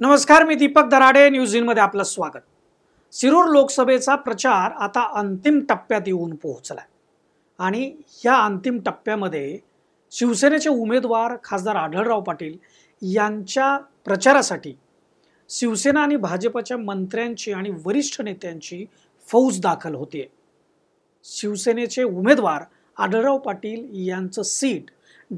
नमस्कार मी दीपक दराडे न्यूज इनमध्ये आपलं स्वागत सिरूर लोकसभेचा प्रचार आता अंतिम टप्प्यात येऊन पोहोचला आणि या अंतिम टप्प्यामध्ये शिवसेनेचे उमेदवार खासदार आढळराव पाटील यांच्या प्रचारासाठी शिवसेना आणि भाजपच्या मंत्र्यांची आणि वरिष्ठ नेत्यांची फौज दाखल होते शिवसेनेचे उमेदवार आढळराव पाटील यांचं सीट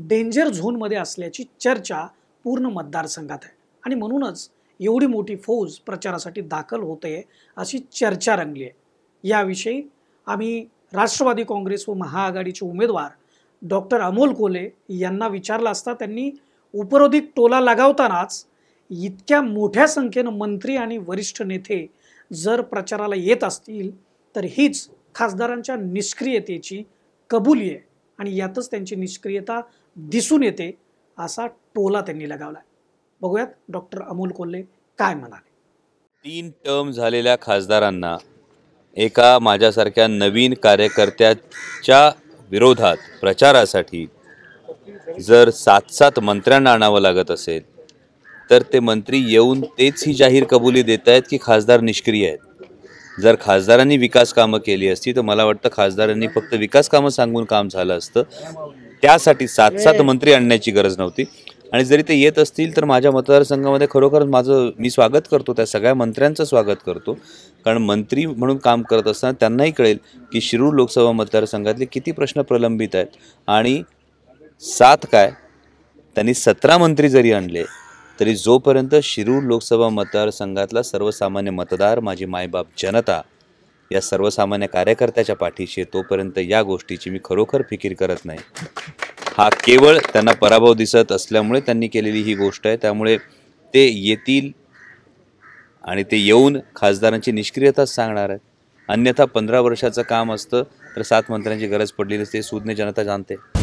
डेंजर झोनमध्ये असल्याची चर्चा पूर्ण मतदारसंघात आहे आणि म्हणूनच एवढी मोठी फौज प्रचारासाठी दाखल होते अशी चर्चा रंगली आहे याविषयी आम्ही राष्ट्रवादी काँग्रेस व महाआघाडीचे उमेदवार डॉक्टर अमोल कोले यांना विचारलं असता त्यांनी उपरोधिक टोला लगावतानाच इतक्या मोठ्या संख्येनं मंत्री आणि वरिष्ठ नेते जर प्रचाराला येत असतील तर हीच खासदारांच्या निष्क्रियतेची कबुली आहे आणि यातच त्यांची निष्क्रियता दिसून येते असा टोला त्यांनी लगावला बघूयात डॉक्टर अमोल कोल्हे काय म्हणाले तीन टर्म झालेल्या खासदारांना एका माझ्यासारख्या नवीन कार्यकर्त्याच्या विरोधात प्रचारासाठी जर सात सात मंत्र्यांना आणावं लागत असेल तर ते मंत्री येऊन तेच ही जाहीर कबुली देत आहेत की खासदार निष्क्रिय आहेत जर खासदारांनी विकास कामं केली असती तर मला वाटतं खासदारांनी फक्त विकास कामं सांगून काम झालं असतं त्यासाठी सात सात मंत्री आणण्याची गरज नव्हती आणि जरी ते येत असतील तर माझ्या मतदारसंघामध्ये खरोखर माझं मी स्वागत करतो त्या सगळ्या मंत्र्यांचं स्वागत करतो कारण मंत्री म्हणून काम करत असताना त्यांनाही कळेल की शिरूर लोकसभा मतदारसंघातले किती प्रश्न प्रलंबित आहेत आणि सात काय त्यांनी सतरा मंत्री जरी आणले तरी जोपर्यंत शिरूर लोकसभा मतदारसंघातला सर्वसामान्य मतदार माझी मायबाप जनता या सर्वसामान्य कार्यकर्त्याच्या पाठीशी तोपर्यंत या गोष्टीची मी खरोखर फिकीर करत नाही हा केवळ त्यांना पराभव दिसत असल्यामुळे त्यांनी केलेली ही गोष्ट आहे त्यामुळे ते येतील आणि ते येऊन खासदारांची निष्क्रियताच सांगणार आहेत अन्यथा पंधरा वर्षाचं काम असतं तर सात मंत्र्यांची गरज पडलेली असते सुज्ञ जनता जाणते